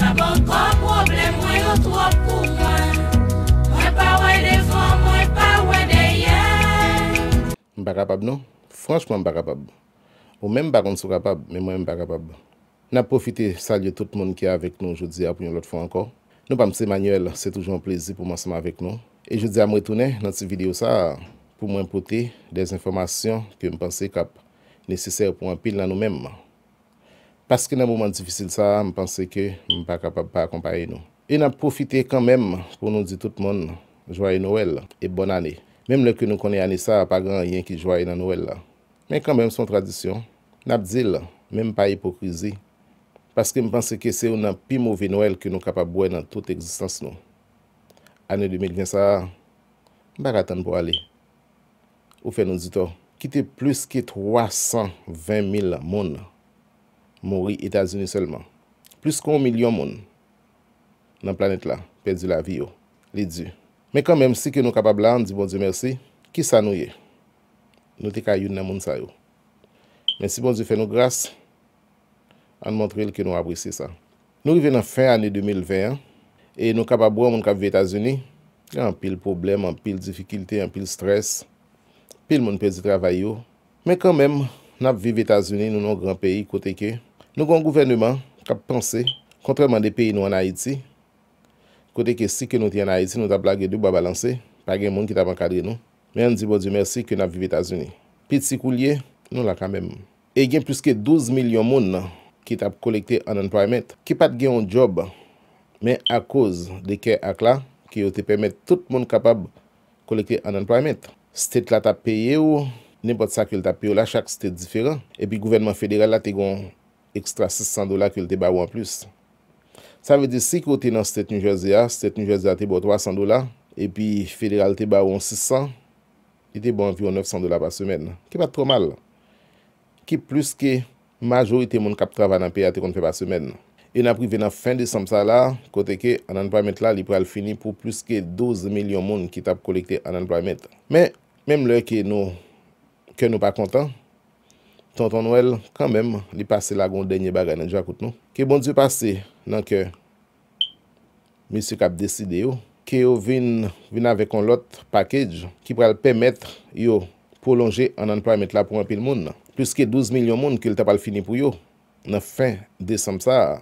Mwen kon problem mwen yon tou ap koufan Mwen pa wè de zon mwen pa wè de yon Mwen baka bab nou? Fransk mwen baka bab. Ou men baka mwen soukapa, men mwen baka bab. N ap profite salye tout moun ki a avèk nou joudi ap yon lot fwen ankon. Nou pam se Manuel, se toujoun plezi pou mwen seman avèk nou. E joudi amwe tounen nan ti video sa pou mwen pote des informasyon ke mwen pense kap neseser pou an pil nan nou menm. Paske nan mouman difisil sa, mpense ke m pa kapab pa akompaye nou. E nan profite kanmem pou nou di tout moun, jwaye nouel e bon ane. Mem le ke nou kone ane sa, pa gran yen ki jwaye nan nouel la. Men kanmem son tradisyon, nan ap dil, mem pa hipokrizi. Paske m pense ke se ou nan pi mouve nouel ke nou kapab bouen nan tout eksistans nou. Ane 2020 sa, m pa ratan pou ale. Ou fe nou di to, ki te plus ki 320 mil moun, Mori Etasuni selman. Plis kon milyon moun nan planet la. Perdi la vi yo. Lidzi. Me kon menm si ki nou kapab lan, di bon di mersi, ki sa nou ye. Nou te kayoun nan moun sa yo. Men si bon di fe nou gras, an montre l ki nou apresi sa. Nou rive nan fin ane 2020, e nou kapab wou an moun kapvi Etasuni, an pil problem, an pil difikilte, an pil stres, pil moun perdi travay yo. Me kon menm, nap viv Etasuni, nou nan gran peyi kote ke, Nou kon gouvernement kap panse, kontreman de peyi nou an Haiti, kote ke si ke nou ti an Haiti, nou tap lage dupo balanse, pa gen moun ki tap an kadre nou, men di bo di mersi ke nan vivi Etasuni. Pit si kou liye, nou la kamem. E gen pluske 12 milyon moun ki tap kolekte unemployment, ki pat gen yon job, men a koz de kè ak la, ki yo te pemet tout moun kapab kolekte unemployment. State la tap peye ou, nipot sa ke l tap peye ou la, chak state diferan, e pi gouvernement federal la te gon kou ekstra 600 dola ke l te ba ou an plus. Sa ve de si kote nan State New Jersey a, State New Jersey a bon, bon, bon te bo 300 dola, epi federal te ba ou an 600, ete bo anvyo 900 dola pa semen. Ki pa tro mal. Ki plus ke majorite moun kap trav anan pe a te kon pe pa semen. E na privi nan fin de samsa la, kote ke anan paramet la, li pral fini pou plus ke 12 milyon moun ki tap kolekte anan paramet. Men, menm le ke nou pa kontan, Tonton Noel, kanmem, li pase la goun denye bagay nan di akout nou. Ki bon di pase nan ke misi kap deside yo. Ki yo vin ave kon lot pakèj ki pral pèmèt yo polonje anan pramèt la pou anpil moun. Plus ki 12 milyon moun ki l tapal fini pou yo nan fin desanm sa.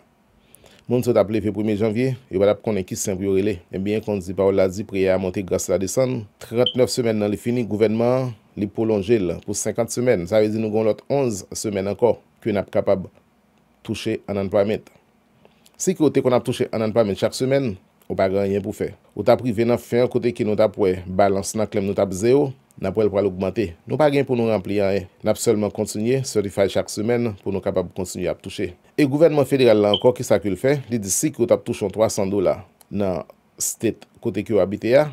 Moun se taple fe 1 janvye, yo wadap konen ki senp yo rele. Enbyen konzi pa ou la zi priya a monti grasa la desanm. 39 semen nan li fini, gouvenman... li polonjil pou 50 semen, sa vezin nou gon lot 11 semen anko kwen ap kapab touche anan paramet. Si ki ou te kon ap touche anan paramet chak semen, ou pa gran yen pou fe. Ou ta privenan fe an kote ki nou ta pwe balans nan klem nou ta pzeo, nou pa gen pou nou rampli an e. Nou ap solman kontinye, serifay chak semen, pou nou kapab kontinye ap touche. E gouvernman federal la anko ki sa ke l fe, li di si ki ou ta ptouchon 300 dola nan state kote ki ou abite ya,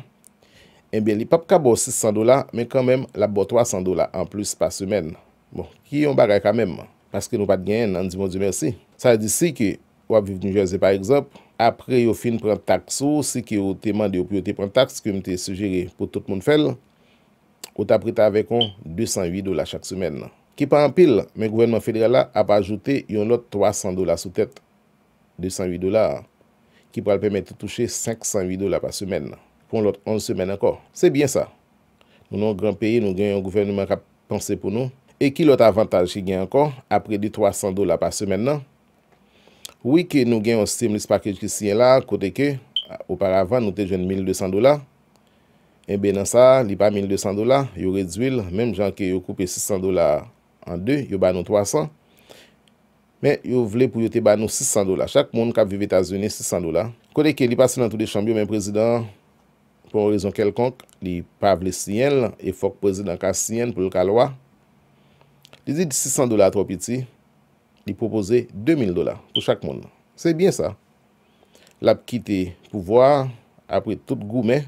Mbe eh li pap ka bo 600 dola, men kan men la bo 300 dola an plus pa semen. Bon, ki yon bagay kan men, paske nou pat gen, an di moun di mersi. Sa disi ki, wap Vivre New Jersey par exemple, apre yo fin pran taks ou, si ki yo te mandi yo pi yo te pran taks, ki yo mte sugere pou tout moun fel, yo ta prita avek on 208 dola chak semen. Ki pa an pil, men gouvernement federal la ap ajoute yon lot 300 dola sou tet, 208 dola, ki pa l'pemete touche 500 dola pa semen nan. Pon lot 11 semen ankor. Se bien sa. Nou nou gran peyi nou gen yon gouvernement kap tanse pou nou. E ki lot avantaj yon gen ankor. Apre di 300 dola pa semen nan. Ou yi ke nou gen yon stimulus package ki siyen la. Kote ke. Auparavan nou te jen 1200 dola. Ebe nan sa. Li pa 1200 dola. Yow red zwil. Mem jan ke yow koupe 600 dola an de. Yow ban nou 300. Men yow vle pou yow te ban nou 600 dola. Chak moun kap vive Etasouni 600 dola. Kote ke li pa semen an tout de chambio men prezident. Pon rezon kelkonk, li pav le sienl, e fok pose dan ka sienl pou l kalwa. Li zi 600 dola tropiti, li propose 2000 dola pou chak moun. Se bien sa. Lap kite pou vwa, apri tout goumen,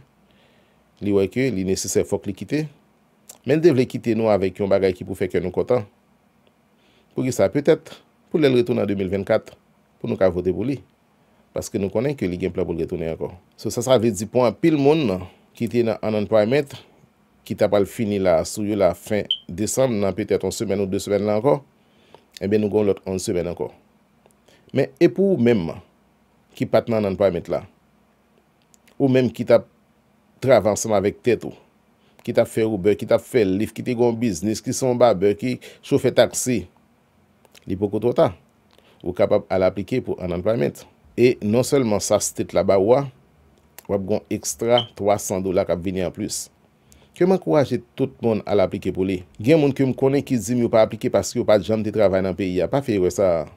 li weke, li nesise fok li kite. Men devle kite nou avek yon bagay ki pou feke nou kontan. Pou ki sa petet, pou lel retounan 2024, pou nou ka vote pou li. Paske nou konen ke li genpla pou li getounen anko. So sa sa ave di pon pil moun ki te nan anan paramet ki ta pal fini la sou yo la fin desem nan petet an semen ou de semen la anko ebe nou gon lot an semen anko. Men epou ou men ki patman anan paramet la ou men ki ta travansman avek tet ou ki ta fe ou be, ki ta fe lif ki te gon biznis, ki son ba be ki chofe taksi li pou koto ta ou kapap al aplike pou anan paramet. E non selman sa sitet la ba wwa, wap gon ekstra 300 dola kap vini an plus. Kèm an kouraje tout moun al aplike pou li. Gen moun kèm konen ki zim yo pa aplike paske yo pat jam te travay nan peyi ya. Pa fey wè sa.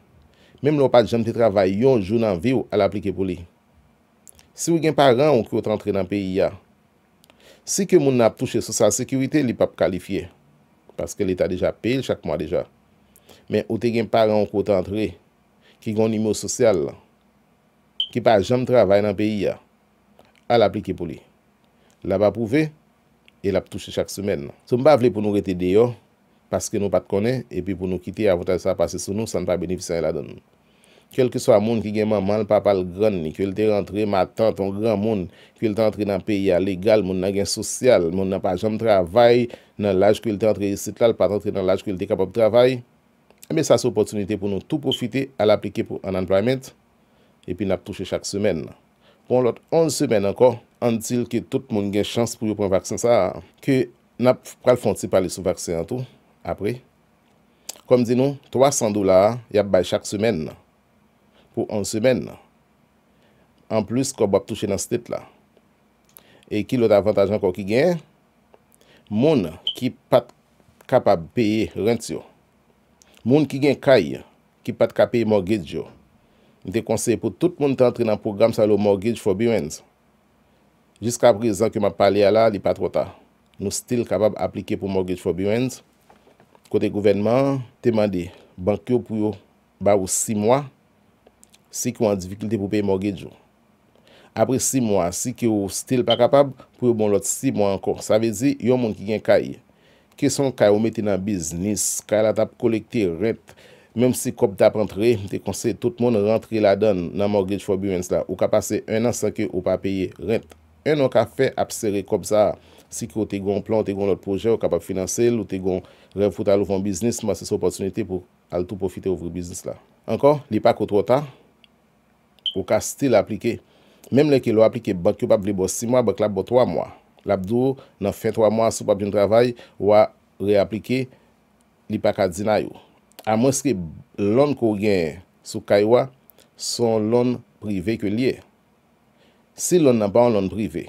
Mem lo pat jam te travay yon jounan vi yo al aplike pou li. Si wè gen par an ou kote antre nan peyi ya. Si kèm moun ap touche sosal sekirite li pap kalifiye. Paske l'eta deja pel chak mwa deja. Men ou te gen par an ou kote antre ki gon imo sosyal la. ki pa jom travay nan peyi ya, al aplike pou li. La pa pou ve, e la pou touche chak semen. Sou m pa vle pou nou rete de yo, paske nou pa te kone, epi pou nou kite avotan sa pase sou nou, san pa benefisyen la don. Kelke so a moun ki genman manl pa pal gran, ni ke lte rentre matan ton gran moun, ke lte rentre nan peyi ya legal, moun nan gen sosyal, moun nan pa jom travay, nan laj ke lte rentre esitlal, pa rentre nan laj ke lte kapop travay, ame sa sou potsunite pou nou tou profite al aplike pou an anprayment, Epi nap touche chak semen. Pon lot, 11 semen anko, an til ki tout moun gen chans pou yo pren vaksin sa, ki nap pral fon ti pali sou vaksin an tou, apre. Kom di nou, 300 dolar yap bay chak semen. Po 11 semen. An plus, ko bap touche nan stit la. E ki lot avantage anko ki gen, moun ki pat kapab beye rent yo. Moun ki gen kay, ki pat kapab beye mortgage yo. Ni te konseye pou tout moun te antre nan program sa lo mortgage for beyond. Jiska prezant ki ma pale ala, li pa trota. Nou still kapab aplike pou mortgage for beyond. Kote gouvenman, te mande, bankyo pou yo ba ou si mwa, si ki yo an diviklite pou pe mortgage yo. Apre si mwa, si ki yo still pa kapab, pou yo bon lot si mwa ankon. Sa vezi, yon moun ki gen kaye. Kesan kaye ou meti nan biznis, kaye la tap kolekte rente, Mem si kop tap rentre, te konsey, tout moun rentre la don nan mortgage for business la, ou ka pase 1 an 5 e ou pa peye rent. 1 an ka fe apsere kop sa, si ki ou te goun plan, te goun lot proje, ou ka pa finansele, ou te goun refuta louvon biznis, mwase sou oponsyonite pou al tou profite louvon biznis la. Ankon, li pa kout wota, ou ka stil aplike. Mem le ke lou aplike, bak yo pa vlebo 6 mwa, bak la bo 3 mwa. La bdou nan fin 3 mwa sou pa bjoun travay, wwa re aplike, li pa ka dina yo. Amoske lon kou gen sou kaywa, son lon prive kwe liye. Si lon nan pa an lon prive,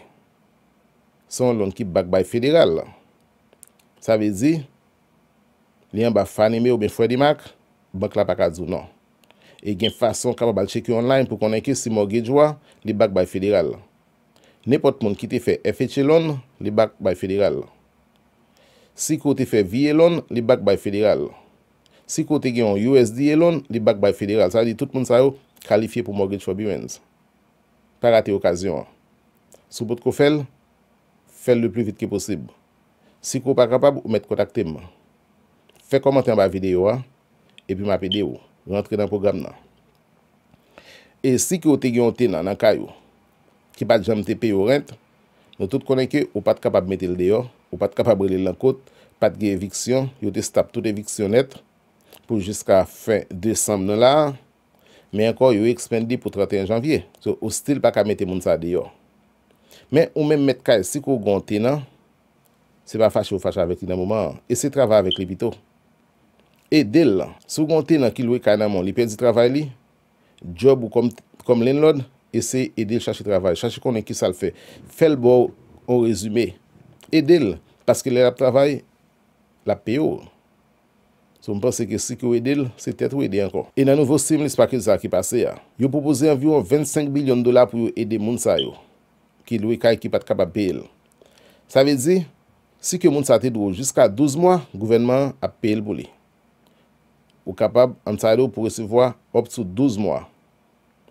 son lon ki bak bay federal la. Sa vezi, liyan ba fany me ou ben fwe di mak, bak la pa kazu non. E gen fason kaba bal cheki online pou konen ki si morgejwa, li bak bay federal. Nepot moun ki te fe FHL e lon, li bak bay federal. Si kou te fe VL e lon, li bak bay federal la. Si kote gen yon USD yelon, li bak bay federal. Sa li tout moun sa yo kalifiye pou mortgage for BWENZ. Parate okasyon. Sou pot ko fel, fel le plu vit ki posib. Si kou pa kapab, ou met kontak tem. Fe komantan ba videyo a, e pi mapi deyo. Rentre dan program nan. E si kote gen yon ten nan ankayo, ki pat jante pe yo rent, nou tout konen ke ou pat kapab met el deyo, ou pat kapab rele lan kote, pat gen eviksyon, yo te stap tout eviksyon nette, pou jiska fin desanm nou la, men ankon yo ekspendi pou 31 janvye. So, ou stil pa ka mette moun sa deyo. Men ou men mette kay, si kou gonte nan, se pa fache ou fache avek nan mouman, ese travay avek repito. E del, si kou gonte nan ki louye kay nan moun, li pedi travay li, job ou kom lenlod, ese edel chache travay, chache konen ki sal fe. Fel bo ou, ou rezume, edel, paske le rap travay, la peyo ou. Sou mpase ke si ke ou edil, se tet ou edi anko. E nan nouvo sim li spakil sa ki pase ya. Yo pou pose anvyon 25 bilyon dola pou yo edi moun sa yo. Ki lwe ka ekipat kapap pe el. Sa vezi, si ke moun sa te dou jiska 12 mwa, gouvenman ap pe el pou li. Ou kapap, anta yo pou resevoa op sou 12 mwa.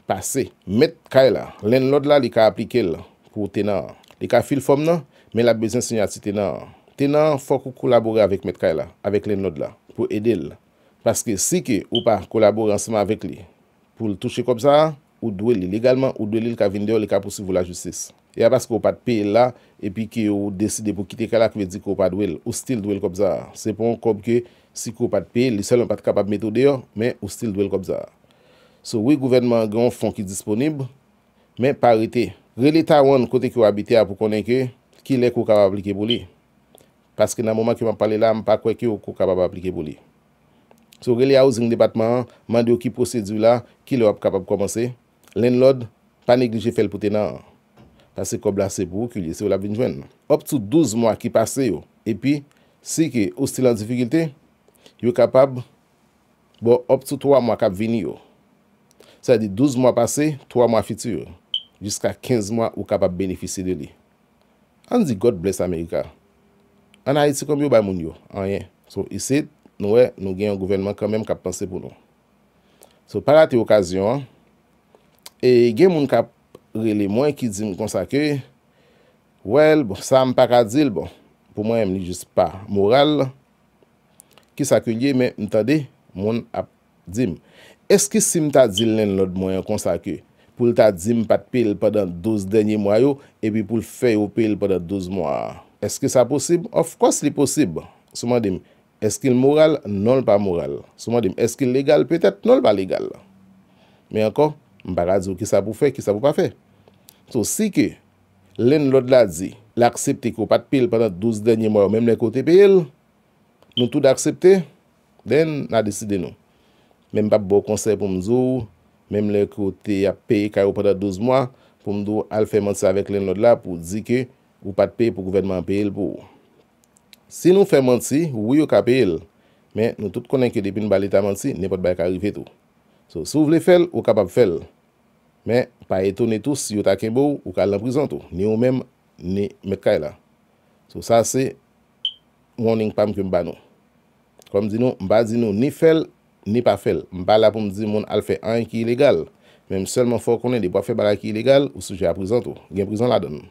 Pase. Met Kaila, len lod la li ka aplike el pou tenan. Li ka fil fom nan, men la bezin senyati tenan. Tenan fok ou kolabore avik met Kaila, avik len lod la. ou edel, paske si ke ou pa kolaboransman avèk li pou l touche kobza, ou dwe li legalman, ou dwe li l kavinde yo le ka pwosivou la justis. E a paske ou pat pe la, epi ki ou deside pou kite kalak me di ko pa dwe, ou stil dwe l kobza. Se pon, kobke, si ko pat pe, li selon pat kapab metode yo, me ou stil dwe l kobza. So, wè gouvernement gwen fon ki disponib, me parite. Rè l'Etat ouan kote ki ou abite a pou konen ke, ki lè ko kapab li ke pou li? Paske nan mouman ki man pale la, m pa kwe ki ou kou kapab aplike pou li. So, gè li a ou zing debatman an, mandi ou ki pose di ou la, ki lè wap kapab komanse. Len lòd, pa neglije fel pote nan an. Paske kob la se pou, ki li se wap vinjwen. Op tou 12 mwa ki pase yo, epi, si ke ou stil an difikilte, yo kapab, bo op tou 3 mwa kap vini yo. Sa di 12 mwa pase, 3 mwa fiti yo. Jiska 15 mwa, yo kapab benefise de li. An di God bless Amerika. Anayeti komyo bay moun yo, anye. So, isi, nou we, nou gen yon gouvernement kanmèm kap pense pou nou. So, pala bon, bon, te okasyon, e gen moun kap rele mwen ki zim konsake, wel, bo, sa mpa ka dil, bo, pou mwen yon nijis pa, moral, ki sakye lye, men, ntade, moun ap zim. Eski sim ta zil nen lòd mwen konsake, pou lta zim pat pil padan 12 denye mwayo, epi pou lfe yo pil padan 12 mwayo? Eske sa posib? Ofkos li posib. Souman dim, eske il moral, non pa moral. Souman dim, eske il legal, petet, non pa legal. Me ankon, mba radzo ki sa pou fe, ki sa pou pa fe. Sou si ke, len lod la zi, laksepti ko pat pil patat 12 denye mwa yo, menm le kote pil, nou tout aksepte, den a deside nou. Menm pap bo konsey pou mzou, menm le kote ya pey ka yo patat 12 mwa, pou mdou alfe monsi avek len lod la pou zi ke, Ou pat pe pou gouvernman pe el pou ou. Si nou fè mwant si, wou yo ka pe el. Men nou tout konen kede pin bali ta mwant si, nepot bay ka rive tou. Sou sou vle fel, ou kapap fel. Men pa etone tous, yot a ken bou, ou kal la prizantou. Ni ou men, ni mekay la. Sou sa se, mwaning pam ke mbano. Kom di nou, mba di nou, ni fel, ni pa fel. Mba la pou mdi moun alfe an ki ilegal. Men mselman fò konen, debo a fe bala ki ilegal, ou suje a prizantou. Gen prizant la don nou.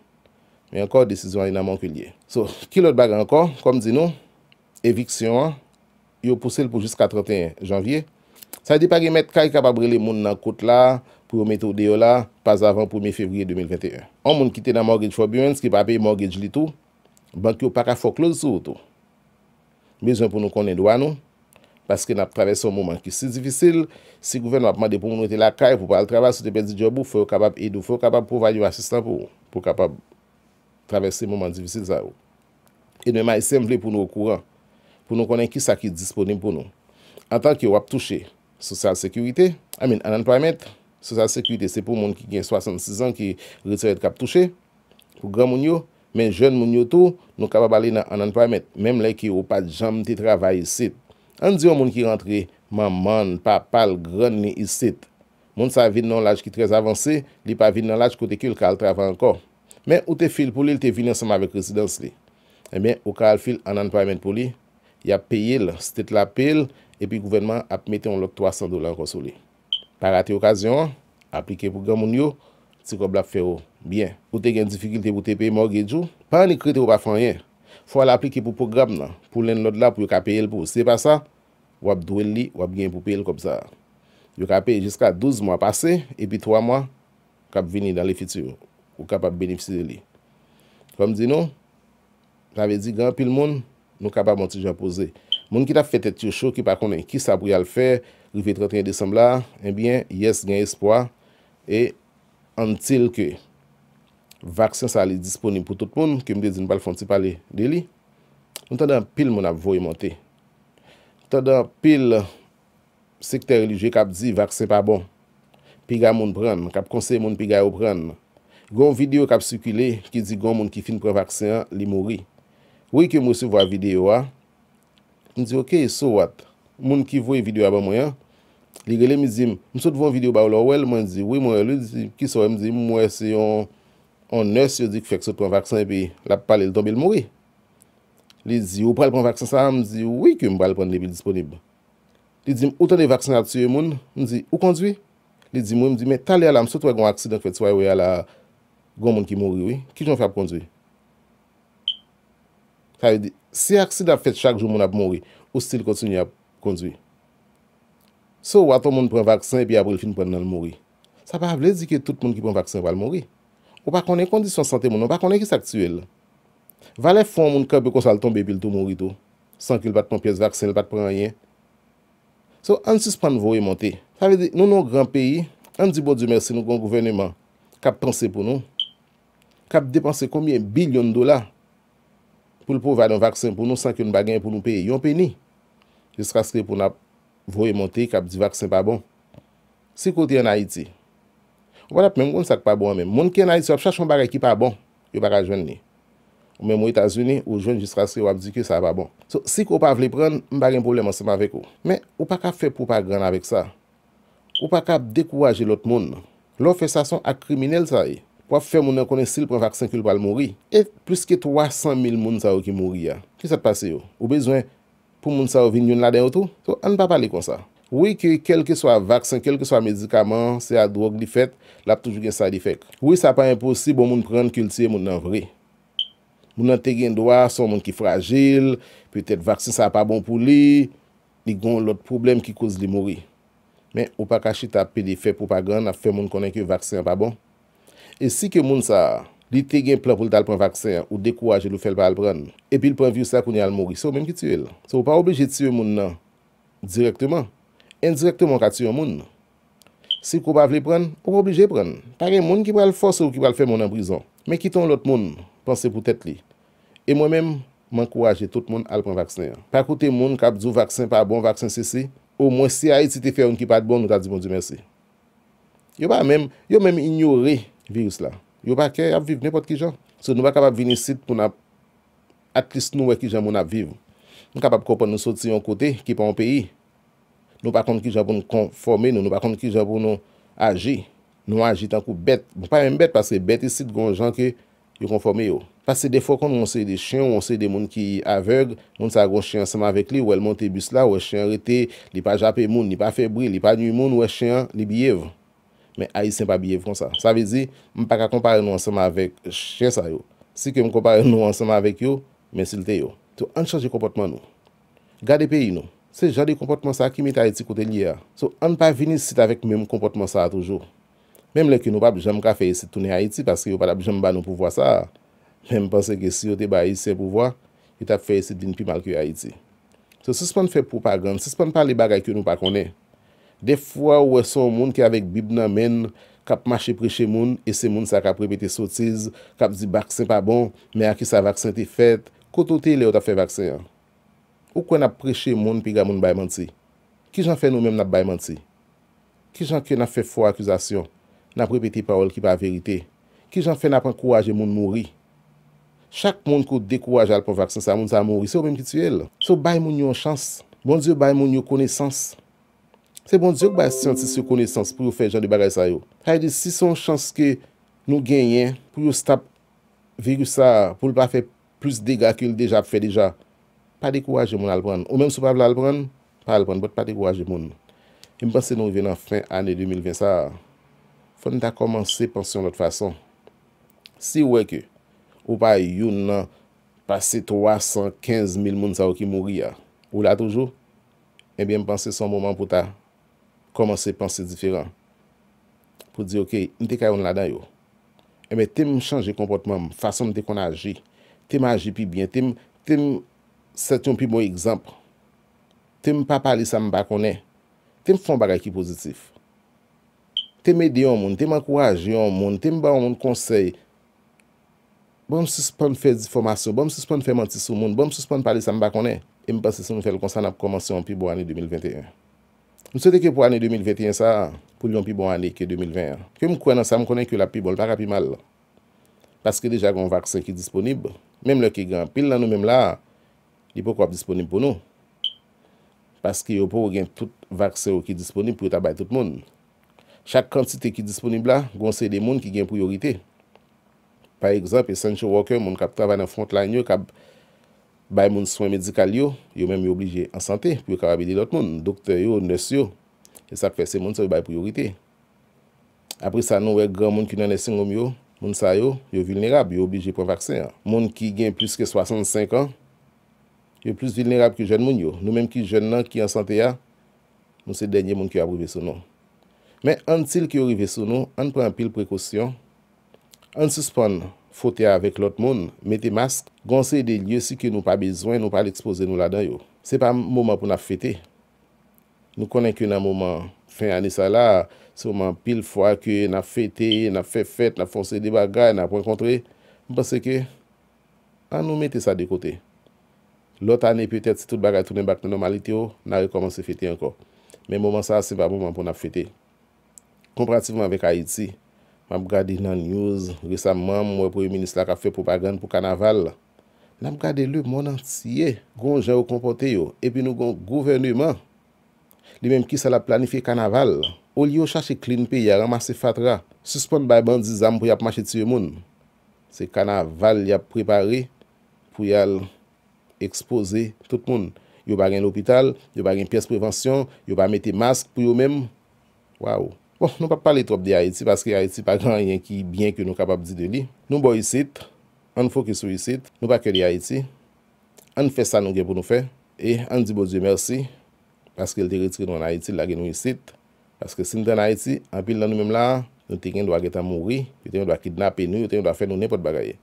Men ankon, desizyon an yon nanman ke liye. So, kilot bagan ankon, kom di nou, eviksyon an, yo pou sel pou jist 81 janvye. Sa di pa ge met kay kabab rele moun nan kout la, pou yo met ou deyo la, pas avan pou miye fevriye 2021. An moun kite nan mortgage forbearance, ki pa apay mortgage li tou, bank yo pa ka fokloz sou tou. Mezyon pou nou konen do an nou, paske nap traves son mouman ki si zifisil, si gouven wap mande pou nou ete la kay pou pa al traba, sou te pezi jobou, fwe yo kabab edou, fwe yo kabab pou value assistant pou, pou kabab fokloz. Traversi mouman divisi za ou. Oh. Edmen ma isemble pou nou kouran. Pou nou konen ki sa ki disponim pou nou. Atan ki wap touche. Sosyal sekurite. Amin, anan pramet. Sosyal sekurite se pou moun ki gen 66 an ki retiret kap touche. Kou gran moun yo. Men jen moun yo tou. Nou kabab ali nan anan pramet. Mem le ki wap pa jam ti travay isit. An diyon moun ki rentre. Man man, pa pal, gran ni isit. Moun sa vide nan laj ki trez avanse. Li pa vide nan laj kote kil kal travay anko. Men ou te fil pou li, li te vinyan seman vek residence li. Emen, ou ka al fil anan pwa men pou li, yap peye li, stet la peye li, epi gouvenman ap mette yon lok 300 dolan konsou li. Parate okasyon, aplike pou gamoun yo, ti kob la feyo. Bien, ou te gen difikilte pou te peye morgejou, pa ni krete ou pa fanyen, fwa la aplike pou program nan, pou len lod la pou yo ka peye li pou. Se se pa sa, wap dwen li, wap gen pou peye li kom sa. Yo ka peye jiska 12 mwa pase, epi 3 mwa, kap vini dan le fitu yo. Ou kap ap benefisi de li. Kom di nou. Tave di gen apil moun. Nou kap ap manti jan pose. Moun ki tap fete tiyo chou ki pa konen. Ki sa pou yal fe. Rivet 31 Desembla. Ebyen eh yes gen espoa. E an til ke. Vaksin sa li disponib pou tout moun. Kim de di nou pal fonti pale de li. Moun tada apil moun ap voye manti. Tada apil. Sekte religi kap di vaksin pa bon. Pi ga moun pran. Kap konsey moun pi ga yo pran. Moun. Gon videyo kap sukile ki di gon moun ki fin pou yon vaksin li mori. Ouye ki mwese vwa videyo a, mwen di, ok, so what? Moun ki vwe videyo a ban mwen, li gwele mwen di, mwen sot vwa videyo ba ou la ouel, mwen di, ouye mwen li, ki sowe mwen di, mwen se yon nes yon di ki fwek sot pou yon vaksin epi la pal el tombe l mori. Li di, ou pral pou yon vaksin sa, mwen di, ouye ki mwen pral pou yon nebi disponib. Li di, mwen di, outan de vaksin ati yon mwen, mwen di, ou kondwi? Li di mwen, mwen di, mwen tali ala, mwen sot w Gon moun ki mori wè, ki joun fè ap kondwi? Tavè di, si aksid ap fèt chak joun moun ap mori, ou stil kontsini ap kondwi? So, wato moun pren vaksan epi ap ril fin pren nan mori? Sa pa vle di ki tout moun ki pren vaksan val mori? Ou pa konen kondisyon sante moun, ou pa konen kis aktuel? Vale fon moun kèpè konsal tombe pil tou mori tou? San ki l pat pon piyes vaksan, l pat pren anyen? So, an suspan vore montè. Tavè di, nou nou gran peyi, an di bo di mersi nou kon gouvernement kap tanse pou nou. Kap depanse konbyen bilyon dola pou l pou vade yon vaksen pou nou sank yon bagen pou nou pe. Yon pe ni. Jist rastre pou nou voye monte kap di vaksen pa bon. Si kote yon Haiti. Ou wala pou men moun sak pa bon men. Moun ki yon Haiti wap chach yon bagen ki pa bon. Yon baka jwen ni. Ou men moun Etasun ni, ou jwen jist rastre wap di ki sa pa bon. So, si kou pa vle pren, m bagen pou le monsen pa vek ou. Men, ou pa ka fe pou pa gran avek sa. Ou pa ka dekouwaje lot moun. Lò fe sa son ak kriminel sa e. Waf fè moun nan konen sil pou moun vaksin kul pal mouri. E plus ke 300.000 moun sa ou ki mouri ya. Ki sa te pase yo? Ou bezwen pou moun sa ou vin yon la den ou tou? An pa pale kon sa. Ou e ke kelke so a vaksin, kelke so a medikaman, se a drog di fet, la pou toujou gen sa di fek. Ou e sa pa imposib ou moun pren külse moun nan vri. Moun nan te gen doa, son moun ki fragil, pwetet vaksin sa pa bon pou li, ni gon lot problem ki kouz li mouri. Men ou pa kashi ta pede fe pou pa gan, nan fè moun konen ki vaksin pa bon. E si ke moun sa, li te gen plavou dal pran vaksin ou dekouaje lou fel pa al pran, e pi l pran viw sa pou ni al mouri, se ou menm ki tue el. Se ou pa oblije tue moun nan direktman, indirektman ka tue yon moun. Se kou pa vle pran, ou pa oblije pran. Pari moun ki pral fos ou ki pral fe moun an brison. Men kiton lout moun, panse pou tete li. E mwen menm mankouaje tout moun al pran vaksin. Pa koute moun ka djou vaksin pa bon vaksin se se, ou mwen si a yon ti te fè yon ki pat bon, nou ta di moun di mersi. virus la. Yo pa ke ap viv nepot ki jan. Se nou pa kapap vini sit pou na atlis nou wè ki jan moun ap viv. Nou kapap kopan nou soti yon kote ki pa an peyi. Nou pa kon ki jan pou nou konforme, nou nou pa kon ki jan pou nou aji. Nou aji tan kou bet. Nou bon, pa yon bet paske bet si sit kon jan ke yon konforme yo. Paske defo kon nou anse yon de chen, anse yon de moun ki aveg, moun sa yon chen anseman vek li, ou el monte bus la, ou el chen rete li pa jape moun, li pa febri, li pa nye moun, ou el chen li biev. Men a yi sempa biyev kon sa. Sa vezi, m pa ka kompare nou ansema avek chesa yo. Si ke m kompare nou ansema avek yo, mensil te yo. To an chanje kompotman nou. Gade peyi nou. Se jan de kompotman sa ki mi ta eti kote li ya. So an pa vini sit avek mèm kompotman sa toujou. Mèm le ki nou pa bijan m ka feyesi tounen a eti, paske yo pa da bijan m ba nou pouvoa sa. Mèm pense ke si yo te ba ese pouvoa, yo ta feyesi din pi mak yo a eti. So si sepan fe pou pa gan, si sepan pa li bagay ki nou pa konen, De fwa ou wè son moun ki avek bib nan men, kap mache preche moun, ese moun sa kap repete sotiz, kap di vaksin pa bon, me a ki sa vaksin te fet, koto te le ou ta fe vaksin an. Ou kwen ap preche moun pi ga moun bayman ti? Ki jan fe nou menm nap bayman ti? Ki jan ke nap fe fwa akuzasyon? Nap repete parol ki pa verite? Ki jan fe nap an kouaje moun mouri? Chak moun kou dekouaje alpon vaksin sa moun sa mouri, se ou menm ki tu el? Se ou bay moun yo chans? Bon diyo bay moun yo konesans? Se bon, diyo kwa si yon ti sou koneysans pou yon fè jan di bagay sa yo. Haydi, si son chans ke nou genyen, pou yon stap viru sa, pou l pa fè plus degak yon deja fè deja, pa di kouaj yon moun alpran. Ou menm sou pa blalpran, pa alpran, bot pa di kouaj yon moun. Yon mpense nou yon venan fin ane 2020 sa, fon yon ta komanse pansyon lot fason. Si wè ke, ou pa yon nan pase 315 mil moun sa wè ki mouri ya, ou la toujou, yon mpense son moman pou ta. Komanse panse diferan. Po di ok, nte ka yon ladan yo. Eme teme chanje kompotman, fason mte kon aji. Teme aji pi byen, teme setyon pi bon ekzamp. Teme pa pali sa mba konen. Teme fon baga ki pozitif. Teme edi yon moun, teme akouraj yon moun, teme ba yon moun konsey. Bon msuspan fè di formasyon, bon msuspan fè mantiso moun, bon msuspan pali sa mba konen. Eme panse se mwen fè l kon san ap konwansyon pi bon ane 2021. Mwen sote ke pou ane 2021 sa, pou yon pi bon ane ke 2020. Kwen mwen kwen ane sa, mwen konen ki yon la pi bon, l pa ka pi mal. Paske deja yon vaksen ki disponib, mwen mwen ki gen pil nan nou mwen la, yon pou kwa disponib pou nou. Paske yon pou gen tout vaksen ki disponib pou yon tabay tout moun. Chak kantite ki disponib la, gonsen de moun ki gen priorite. Par exemple, Sancho Walker moun kap travane front la nyo kap Bay moun soin medikal yo, yo mèm yo obligé ansante, pou yo karabidilot moun. Dokter yo, nes yo, e sa prese moun se yo bay priorite. Apre sa nou wek gran moun ki nan nes yon moun yo, moun sa yo, yo vilnerab, yo obligé pou yon vaksen. Moun ki gen plus ke 65 an, yo plus vilnerab ki jen moun yo. Nou mèm ki jen nan ki ansante ya, moun se denye moun ki yo avriveso nou. Mè an til ki yo riveso nou, an pran pil prekosyon, an suspon nou. Fote avèk lot moun, metè mask, gansè de lye si ki nou pa bezwen, nou pa l'expose nou la dan yo. Se pa mouman pou na fete. Nou konen ki nan mouman fin anisa la, se mouman pil fwa ki na fete, na fè fète, na fonse di bagay, na pon kontre. Mpase ki, an nou metè sa de kote. Lot anè pwetè si tout bagay tounen bak nan normalite yo, nan re komanse fete anko. Men mouman sa, se pa mouman pou na fete. Komprativeman vèk Haidzi. Mam gade nan news, resamman, mwen pou yon minister la ka fe propagand pou kanaval. Lam gade lup moun antye, goun jè ou kompote yo, epi nou goun gouverneman. Li menm ki sa la planife kanaval. O li yo chache klin pe, ya ramase fatra. Suspon bay ban dizam pou yap mache tiye moun. Se kanaval yap prepare pou yal expose tout moun. Yo bagen l'opital, yo bagen piyes prevensyon, yo bagen mette mask pou yo menm. Waouw. Bon, nou pa pali trop di Haiti, paske Haiti pa gran yon ki byen ke nou kapap di de li. Nou bo yisit, an fok yisou yisit, nou pa ke li Haiti, an fe sa nou gen pou nou fe, e an di bo diye mersi, paske l terit ki nou an Haiti lage nou yisit, paske sin den Haiti, an pil nan nou mem la, yon te gen dwa getan mouri, yon te gen dwa kidnap e nou, yon te gen dwa fe nou nepot bagaye.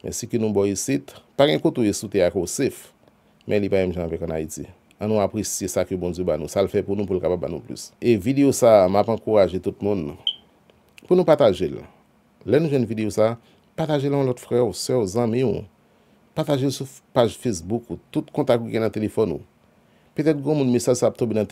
Men si ki nou bo yisit, pa gen koto yisou te akou sef, men li pa yon jan fe kon Haiti. An nou apresisi sa ki bonzi ban nou. Sa l fè pou nou pou l kaba ban nou plus. E video sa m ap ankouraje tout moun. Pou nou pataje l. Len nou jen video sa, pataje l an lot frè ou sè ou zanmè ou. Pataje l sou page Facebook ou tout kontak ou gen nan telefon ou. Petèk goun moun misè sa ap tobi nan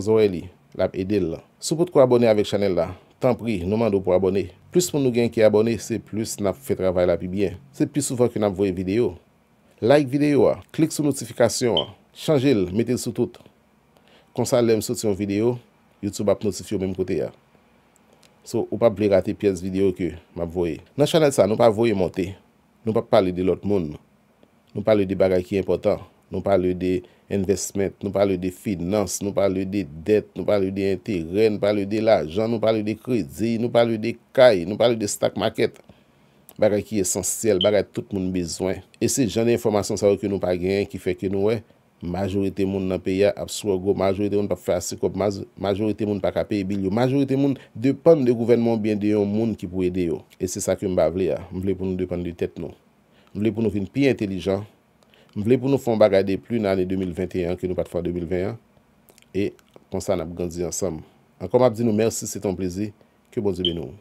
zore li. La ap edel. Sou pout kou abone avèk chanel la. Tan pri, nou mandou pou abone. Plis moun nou gen ki abone, se plis na pou fè travay la pi byen. Se pi soufèk yon ap voye video. Like video a. Klik sou notifikasyon a. Change l, mette l sou tout. Konsal lèm sot yon video, YouTube ap notifi yon mèm kote ya. So, ou pa ble rate pyez video ki m ap voye. Nan chanel sa, nou pa voye monte. Nou pa pali de lot moun. Nou pali de bagay ki important. Nou pali de investment. Nou pali de finance. Nou pali de debt. Nou pali de interen. Nou pali de l ajan. Nou pali de kredi. Nou pali de kay. Nou pali de stak maket. Bagay ki esensyel. Bagay tout moun bezwen. E se janè informasyon sa wè ki nou pa gen, ki fè ki nou wè, Majorite moun nan peya apswogo, majorite moun pa frasikop, majorite moun pa kapeye bil yo, majorite moun depan de gouvenmoun bende yo moun ki pou ede yo. E se sa ke mba vle a, mvle pou nou depan li tet nou, mvle pou nou fin pi intelijan, mvle pou nou fon bagay de plu nan ane 2021 ki nou pat fwa 2021, e konsan ap gandzi ansam. Ankom ap di nou mersi, se ton plezi, ke bonzi be nou.